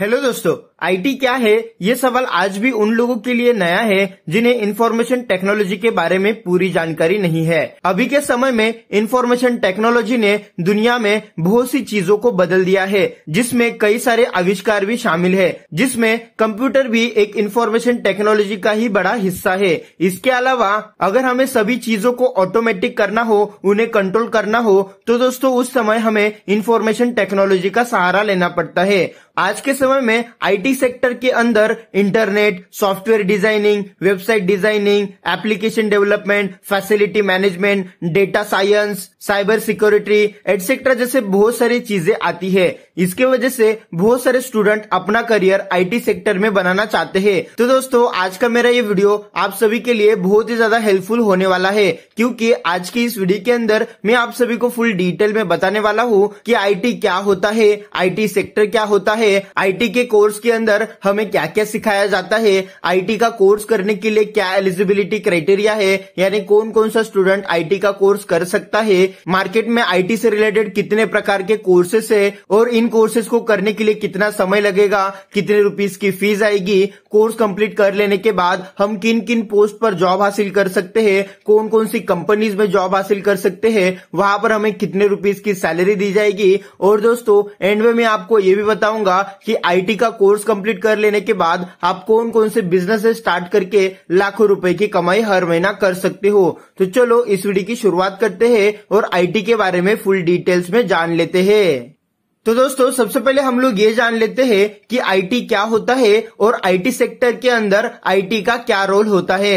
Hello दोस्तों IT क्या है ये सवाल आज भी उन लोगों के लिए नया है जिन्हें इन्फॉर्मेशन टेक्नोलॉजी के बारे में पूरी जानकारी नहीं है अभी के समय में इन्फॉर्मेशन टेक्नोलॉजी ने दुनिया में बहुत सी चीजों को बदल दिया है जिसमें कई सारे आविष्कार भी शामिल है जिसमें कंप्यूटर भी एक इन्फॉर्मेशन टेक्नोलॉजी का ही बड़ा हिस्सा है इसके अलावा अगर हमें सभी चीजों को ऑटोमेटिक करना हो उन्हें कंट्रोल करना हो तो दोस्तों उस समय हमें इन्फॉर्मेशन टेक्नोलॉजी का सहारा लेना पड़ता है आज के समय में आईटी सेक्टर के अंदर internet software designing website designing application development facility management data science cyber security etcetera जैसे बहुत सारी चीजें आती है इसके वजह से बहुत सारे स्टूडेंट अपना करियर आईटी सेक्टर में बनाना चाहते हैं तो दोस्तों आज का मेरा ये वीडियो आप सभी के लिए बहुत ही ज्यादा हेल्पफुल होने वाला है क्योंकि आज की इस वीडियो के अंदर मैं आप सभी को फुल डिटेल में बताने वाला हूँ कि आईटी क्या होता है आईटी सेक्टर क्या होता है आई आईटी के कोर्स के अंदर हमें क्या क्या सिखाया जाता है आईटी का कोर्स करने के लिए क्या एलिजिबिलिटी क्राइटेरिया है यानी कौन कौन सा स्टूडेंट आईटी का कोर्स कर सकता है मार्केट में आईटी से रिलेटेड कितने प्रकार के कोर्सेस है और इन कोर्सेस को करने के लिए कितना समय लगेगा कितने रुपीज की फीस आएगी कोर्स कंप्लीट कर लेने के बाद हम किन किन पोस्ट पर जॉब हासिल कर सकते हैं कौन कौन सी कंपनीज में जॉब हासिल कर सकते हैं वहां पर हमें कितने रुपीज की सैलरी दी जाएगी और दोस्तों एंड में मैं आपको ये भी बताऊंगा कि आईटी का कोर्स कंप्लीट कर लेने के बाद आप कौन कौन से बिजनेस स्टार्ट करके लाखों रुपए की कमाई हर महीना कर सकते हो तो चलो इस वीडियो की शुरुआत करते हैं और आईटी के बारे में फुल डिटेल्स में जान लेते हैं तो दोस्तों सबसे पहले हम लोग ये जान लेते हैं कि आईटी क्या होता है और आईटी सेक्टर के अंदर आईटी का क्या रोल होता है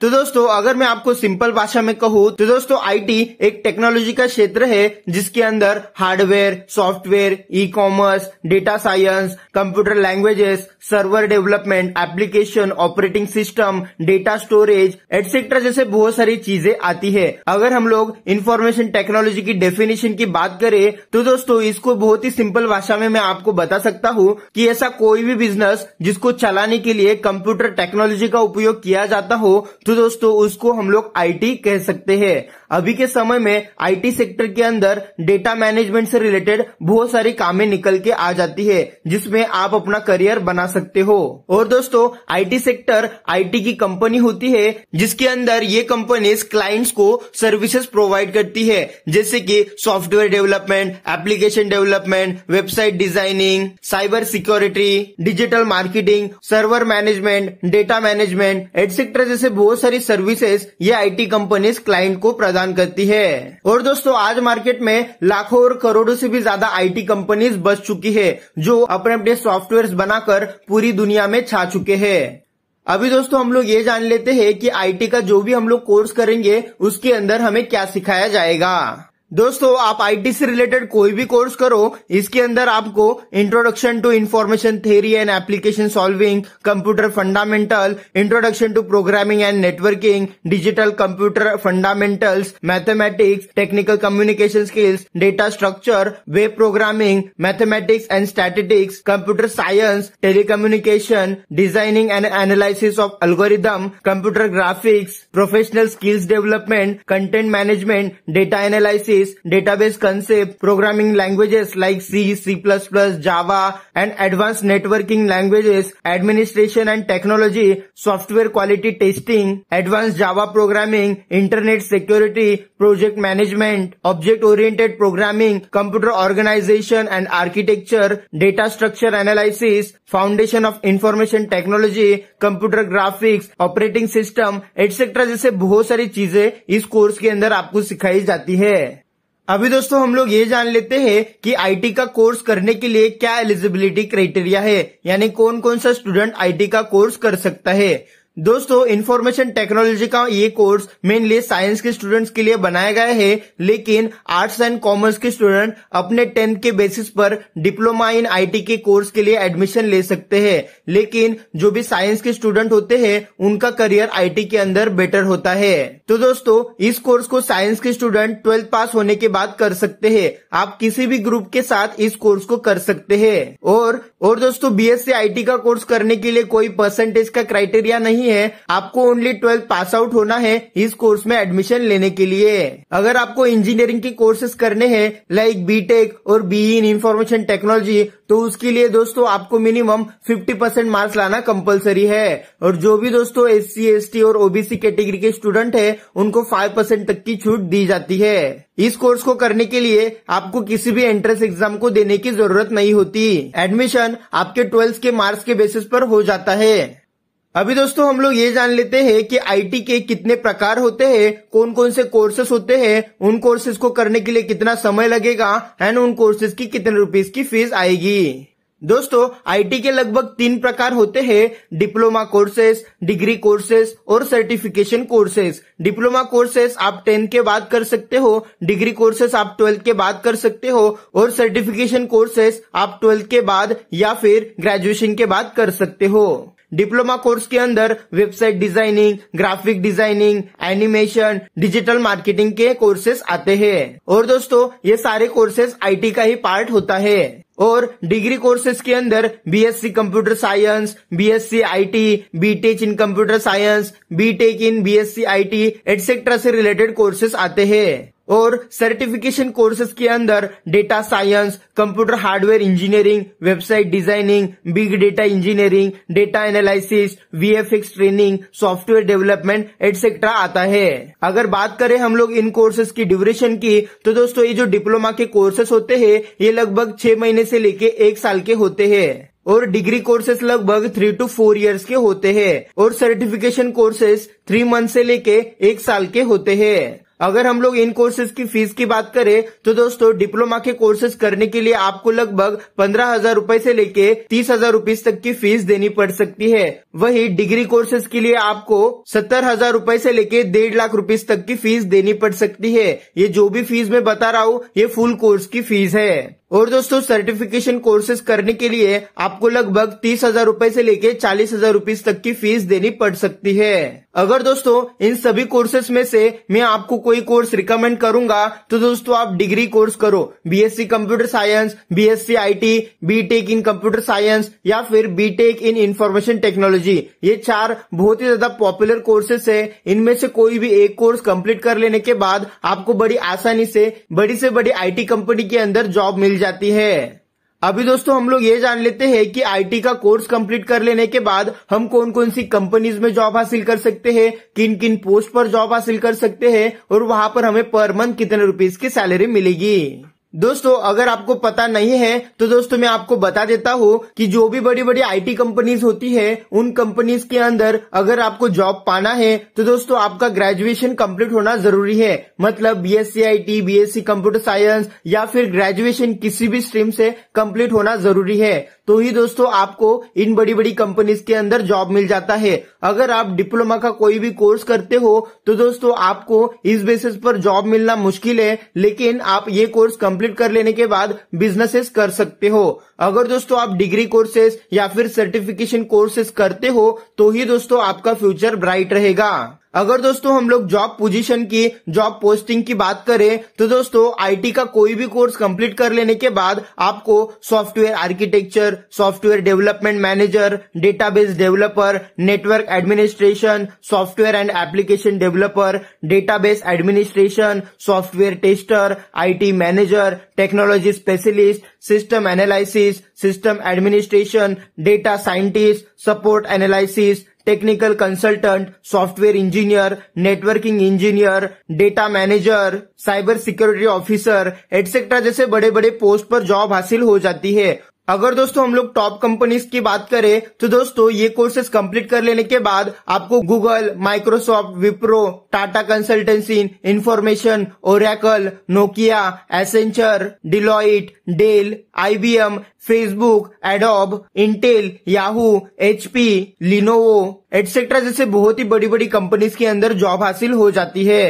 तो दोस्तों अगर मैं आपको सिंपल भाषा में कहूँ तो दोस्तों आईटी एक टेक्नोलॉजी का क्षेत्र है जिसके अंदर hardware software e commerce data science computer languages server development application operating system data storage etcetera जैसे बहुत सारी चीजें आती है अगर हम लोग इन्फॉर्मेशन टेक्नोलॉजी की डेफिनेशन की बात करें तो दोस्तों इसको बहुत ही सिंपल भाषा में मैं आपको बता सकता हूँ कि ऐसा कोई भी बिजनेस जिसको चलाने के लिए कंप्यूटर टेक्नोलॉजी का उपयोग किया जाता हो तो तो दोस्तों उसको हम लोग आईटी कह सकते हैं अभी के समय में आईटी सेक्टर के अंदर डेटा मैनेजमेंट से रिलेटेड बहुत सारी कामें निकल के आ जाती है जिसमें आप अपना करियर बना सकते हो और दोस्तों आईटी सेक्टर आईटी की कंपनी होती है जिसके अंदर ये कंपनी क्लाइंट्स को सर्विसेज प्रोवाइड करती है जैसे कि software development application development website designing cyber security digital marketing server management data management etcetera जैसे बहुत सारी सर्विसेज ये आईटी कंपनीज क्लाइंट को प्रदान करती है और दोस्तों आज मार्केट में लाखों और करोड़ों से भी ज्यादा आईटी कंपनीज बस चुकी है जो अपने अपने सॉफ्टवेयर बनाकर पूरी दुनिया में छा चुके हैं अभी दोस्तों हम लोग ये जान लेते हैं कि आईटी का जो भी हम लोग कोर्स करेंगे उसके अंदर हमें क्या सिखाया जाएगा दोस्तों आप आईटी से रिलेटेड कोई भी कोर्स करो इसके अंदर आपको introduction to information theory and application solving computer fundamental introduction to programming and networking digital computer fundamentals mathematics technical communication skills data structure web programming mathematics and statistics computer science telecommunication designing and analysis of algorithm computer graphics professional skills development content management data analysis database, database concept, programming languages like C, C++, Java, and advanced networking languages, administration and technology, software quality testing, advanced Java programming, internet security, project management, object-oriented programming, computer organization and architecture, data structure analysis, foundation of information technology, computer graphics, operating system, etc. जैसे बहुत सारी चीजें इस course के अंदर आपको सिखाई जाती है अभी दोस्तों हम लोग ये जान लेते हैं कि आईटी का कोर्स करने के लिए क्या एलिजिबिलिटी क्राइटेरिया है यानी कौन कौन सा स्टूडेंट आईटी का कोर्स कर सकता है दोस्तों इन्फॉर्मेशन टेक्नोलॉजी का ये कोर्स मेनली साइंस के स्टूडेंट्स के लिए बनाया गया है लेकिन आर्ट्स एंड कॉमर्स के स्टूडेंट अपने टेंथ के बेसिस पर डिप्लोमा इन आईटी के कोर्स के लिए एडमिशन ले सकते हैं लेकिन जो भी साइंस के स्टूडेंट होते हैं उनका करियर आईटी के अंदर बेटर होता है तो दोस्तों इस कोर्स को साइंस के स्टूडेंट ट्वेल्थ पास होने के बाद कर सकते है आप किसी भी ग्रुप के साथ इस कोर्स को कर सकते है और और दोस्तों बीएससी आईटी का कोर्स करने के लिए कोई परसेंटेज का क्राइटेरिया नहीं है आपको ओनली ट्वेल्थ पास आउट होना है इस कोर्स में एडमिशन लेने के लिए अगर आपको इंजीनियरिंग के कोर्सेज करने हैं लाइक बीटेक और बी इन इंफॉर्मेशन टेक्नोलॉजी तो उसके लिए दोस्तों आपको मिनिमम 50 परसेंट मार्क्स लाना कंपलसरी है और जो भी दोस्तों एस सी और ओबीसी कैटेगरी के स्टूडेंट है उनको फाइव परसेंट तक की छूट दी जाती है इस कोर्स को करने के लिए आपको किसी भी एंट्रेंस एग्जाम को देने की जरूरत नहीं होती एडमिशन आपके ट्वेल्थ के मार्क्स के बेसिस पर हो जाता है अभी दोस्तों हम लोग ये जान लेते हैं कि आईटी के कितने प्रकार होते हैं कौन कौन से कोर्सेस होते हैं उन कोर्सेज को करने के लिए कितना समय लगेगा एंड उन कोर्सेज की कितने रुपीज की फीस आएगी दोस्तों आईटी के लगभग तीन प्रकार होते हैं डिप्लोमा कोर्सेस डिग्री कोर्सेस और सर्टिफिकेशन कोर्सेस डिप्लोमा कोर्सेस आप टेंथ के बाद कर सकते हो डिग्री कोर्सेस आप ट्वेल्थ के बाद कर सकते हो और सर्टिफिकेशन कोर्सेस आप ट्वेल्थ के बाद या फिर ग्रेजुएशन के बाद कर सकते हो डिप्लोमा कोर्स के अंदर website designing graphic designing animation digital marketing के कोर्सेज आते हैं और दोस्तों ये सारे कोर्सेज आईटी का ही पार्ट होता है और डिग्री कोर्सेज के अंदर BSc computer science BSc IT BTech in computer science BTech in BSc IT etcetera से रिलेटेड कोर्सेज आते हैं और सर्टिफिकेशन कोर्सेज के अंदर data science computer hardware engineering website designing big data engineering data analysis VFX training software development etcetera आता है अगर बात करें हम लोग इन कोर्सेज की ड्यूरेशन की तो दोस्तों ये जो डिप्लोमा के कोर्सेस होते हैं ये लगभग छह महीने से लेके एक साल के होते हैं और डिग्री कोर्सेज लगभग थ्री टू फोर इयर्स के होते हैं और सर्टिफिकेशन कोर्सेज थ्री मंथ से लेके एक साल के होते हैं अगर हम लोग इन कोर्सेज की फीस की बात करें तो दोस्तों डिप्लोमा के कोर्सेज करने के लिए आपको लगभग पंद्रह हजार रूपए ऐसी लेके तीस हजार रूपए तक की फीस देनी पड़ सकती है वही डिग्री कोर्सेज के लिए आपको सत्तर हजार रूपए ऐसी लेके डेढ़ लाख रूपीज तक की फीस देनी पड़ सकती है ये जो भी फीस मैं बता रहा हूँ ये फुल कोर्स की फीस है और दोस्तों सर्टिफिकेशन कोर्सेज करने के लिए आपको लगभग तीस हजार रूपए ऐसी लेके चालीस हजार रूपीज तक की फीस देनी पड़ सकती है अगर दोस्तों इन सभी कोर्सेज में से मैं आपको कोई कोर्स रिकमेंड करूंगा तो दोस्तों आप डिग्री कोर्स करो BSc computer science BSc IT BTech in computer science या फिर बीटेक इन इंफॉर्मेशन टेक्नोलॉजी ये चार बहुत ही ज्यादा पॉपुलर कोर्सेस है इनमें से कोई भी एक कोर्स कम्प्लीट कर लेने के बाद आपको बड़ी आसानी से बड़ी से बड़ी आई कंपनी के अंदर जॉब मिल जाती है अभी दोस्तों हम लोग ये जान लेते हैं कि आईटी का कोर्स कंप्लीट कर लेने के बाद हम कौन कौन सी कंपनीज में जॉब हासिल कर सकते हैं किन किन पोस्ट पर जॉब हासिल कर सकते हैं और वहां पर हमें पर मंथ कितने रुपीज की सैलरी मिलेगी दोस्तों अगर आपको पता नहीं है तो दोस्तों मैं आपको बता देता हूँ कि जो भी बड़ी बड़ी आईटी कंपनीज होती है उन कंपनीज के अंदर अगर आपको जॉब पाना है तो दोस्तों आपका ग्रेजुएशन कंप्लीट होना जरूरी है मतलब BSc IT BSc computer science या फिर ग्रेजुएशन किसी भी स्ट्रीम से कंप्लीट होना जरूरी है तो ही दोस्तों आपको इन बड़ी बड़ी कंपनीज के अंदर जॉब मिल जाता है अगर आप डिप्लोमा का कोई भी कोर्स करते हो तो दोस्तों आपको इस बेसिस पर जॉब मिलना मुश्किल है लेकिन आप ये कोर्स कंप्लीट कर लेने के बाद बिजनेसेस कर सकते हो अगर दोस्तों आप डिग्री कोर्सेस या फिर सर्टिफिकेशन कोर्सेस करते हो तो ही दोस्तों आपका फ्यूचर ब्राइट रहेगा अगर दोस्तों हम लोग जॉब पोजीशन की जॉब पोस्टिंग की बात करें तो दोस्तों आईटी का कोई भी कोर्स कंप्लीट कर लेने के बाद आपको software architecture software development manager database developer network administration software and application developer database administration software tester IT manager technology specialist system analysis system administration data scientist support analysis technical consultant software engineer networking engineer data manager cyber security officer etcetera जैसे बड़े बड़े post पर job हासिल हो जाती है अगर दोस्तों हम लोग टॉप कंपनीज की बात करें तो दोस्तों ये कोर्सेज कंप्लीट कर लेने के बाद आपको Google Microsoft Wipro Tata consultancy information Oracle Nokia Accenture Deloitte Dell IBM Facebook Adobe Intel Yahoo HP Lenovo etcetera जैसे बहुत ही बड़ी बड़ी कंपनीज के अंदर जॉब हासिल हो जाती है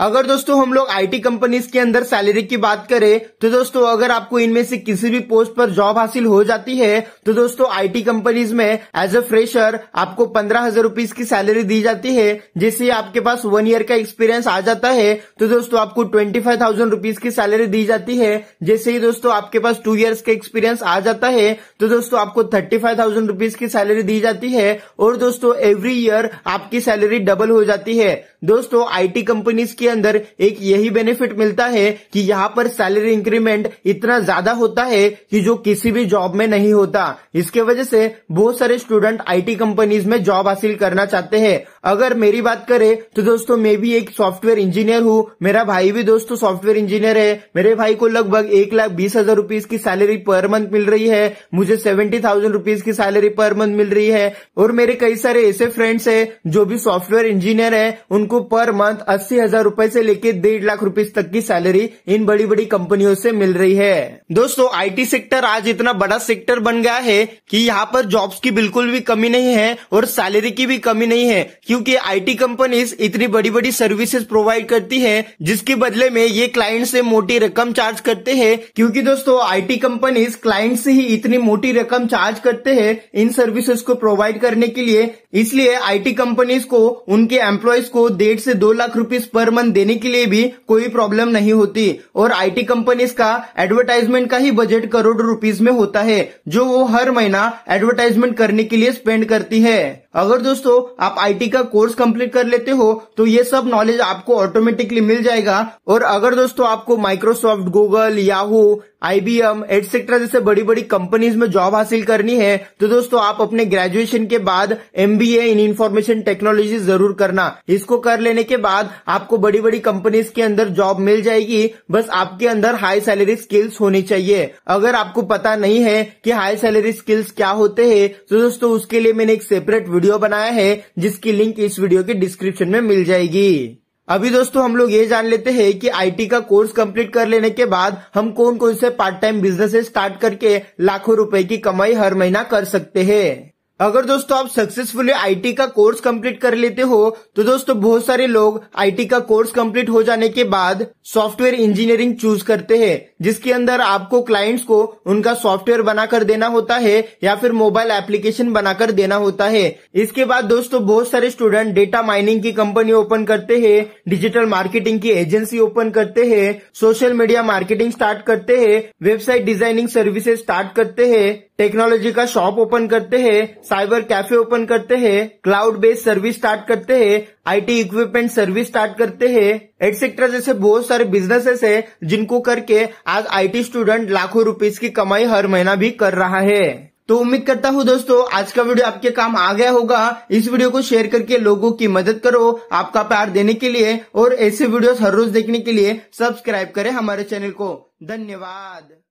अगर दोस्तों हम लोग आईटी कंपनीज के अंदर सैलरी की बात करें तो दोस्तों अगर आपको इनमें से किसी भी पोस्ट पर जॉब हासिल हो जाती है तो दोस्तों आईटी कंपनीज में एज अ फ्रेशर आपको पंद्रह हजार रूपीज की सैलरी दी जाती है जिससे आपके पास वन ईयर का एक्सपीरियंस आ जाता है तो दोस्तों आपको ट्वेंटी फाइव थाउजेंड रूपीज की सैलरी दी जाती है जैसे ही दोस्तों आपके पास टू ईयर्स का एक्सपीरियंस आ जाता है तो दोस्तों आपको थर्टी फाइव थाउजेंड रूपीज की सैलरी दी जाती है और दोस्तों एवरी ईयर आपकी सैलरी डबल हो जाती है दोस्तों आईटी कंपनीज के अंदर एक यही बेनिफिट मिलता है कि यहाँ पर सैलरी इंक्रीमेंट इतना ज्यादा होता है कि जो किसी भी जॉब में नहीं होता इसके वजह से बहुत सारे स्टूडेंट आईटी कंपनीज में जॉब हासिल करना चाहते हैं अगर मेरी बात करें तो दोस्तों मैं भी एक सॉफ्टवेयर इंजीनियर हूँ मेरा भाई भी दोस्तों सॉफ्टवेयर इंजीनियर है मेरे भाई को लगभग एक लाख बीस हजार रूपीज की सैलरी पर मंथ मिल रही है मुझे सेवेंटी थाउजेंड रुपीज की सैलरी पर मंथ मिल रही है और मेरे कई सारे ऐसे फ्रेंड्स है जो भी सॉफ्टवेयर इंजीनियर है उनको को पर मंथ अस्सी हजार रूपए ऐसी लेकर डेढ़ लाख रूपए तक की सैलरी इन बड़ी बड़ी कंपनियों से मिल रही है दोस्तों आईटी सेक्टर आज इतना बड़ा सेक्टर बन गया है कि यहाँ पर जॉब्स की बिल्कुल भी कमी नहीं है और सैलरी की भी कमी नहीं है क्योंकि आईटी कंपनीज इतनी बड़ी बड़ी सर्विसेज प्रोवाइड करती है जिसके बदले में ये क्लाइंट से मोटी रकम चार्ज करते हैं क्योंकि दोस्तों आई कंपनीज क्लाइंट से ही इतनी मोटी रकम चार्ज करते हैं इन सर्विसेज को प्रोवाइड करने के लिए इसलिए आईटी कंपनीज को उनके एम्प्लॉयज को डेढ़ से दो लाख रुपीस पर मंथ देने के लिए भी कोई प्रॉब्लम नहीं होती और आईटी कंपनीज का एडवर्टाइजमेंट का ही बजट करोड़ रुपीस में होता है जो वो हर महीना एडवर्टाइजमेंट करने के लिए स्पेंड करती है अगर दोस्तों आप आईटी का कोर्स कंप्लीट कर लेते हो तो ये सब नॉलेज आपको ऑटोमेटिकली मिल जाएगा और अगर दोस्तों आपको Microsoft Google Yahoo IBM etcetera जैसे बड़ी बड़ी कंपनीज में जॉब हासिल करनी है तो दोस्तों आप अपने ग्रेजुएशन के बाद एमबीए इन इन्फॉर्मेशन टेक्नोलॉजी जरूर करना इसको कर लेने के बाद आपको बड़ी बड़ी कंपनीज के अंदर जॉब मिल जाएगी बस आपके अंदर हाई सैलरी स्किल्स होनी चाहिए अगर आपको पता नहीं है कि हाई सैलरी स्किल्स क्या होते हैं तो दोस्तों उसके लिए मैंने एक सेपरेट वीडियो बनाया है जिसकी लिंक इस वीडियो के डिस्क्रिप्शन में मिल जाएगी अभी दोस्तों हम लोग ये जान लेते हैं कि आईटी का कोर्स कंप्लीट कर लेने के बाद हम कौन कौन से पार्ट टाइम बिजनेस स्टार्ट करके लाखों रुपए की कमाई हर महीना कर सकते हैं अगर दोस्तों आप सक्सेसफुली आईटी का कोर्स कंप्लीट कर लेते हो तो दोस्तों बहुत सारे लोग आईटी का कोर्स कंप्लीट हो जाने के बाद सॉफ्टवेयर इंजीनियरिंग चूज करते हैं जिसके अंदर आपको क्लाइंट्स को उनका सॉफ्टवेयर बनाकर देना होता है या फिर मोबाइल एप्लीकेशन बनाकर देना होता है इसके बाद दोस्तों बहुत सारे स्टूडेंट डेटा माइनिंग की कंपनी ओपन करते हैं डिजिटल मार्केटिंग की एजेंसी ओपन करते हैं सोशल मीडिया मार्केटिंग स्टार्ट करते हैं वेबसाइट डिजाइनिंग सर्विसेज स्टार्ट करते हैं टेक्नोलॉजी का शॉप ओपन करते हैं साइबर कैफे ओपन करते हैं क्लाउड बेस्ड सर्विस स्टार्ट करते हैं आईटी इक्विपमेंट सर्विस स्टार्ट करते हैं एटसेट्रा जैसे बहुत सारे बिजनेसेस है जिनको करके आज आईटी स्टूडेंट लाखों रुपीस की कमाई हर महीना भी कर रहा है तो उम्मीद करता हूँ दोस्तों आज का वीडियो आपके काम आ गया होगा इस वीडियो को शेयर करके लोगों की मदद करो आपका प्यार देने के लिए और ऐसे वीडियोस हर रोज देखने के लिए सब्सक्राइब करें हमारे चैनल को धन्यवाद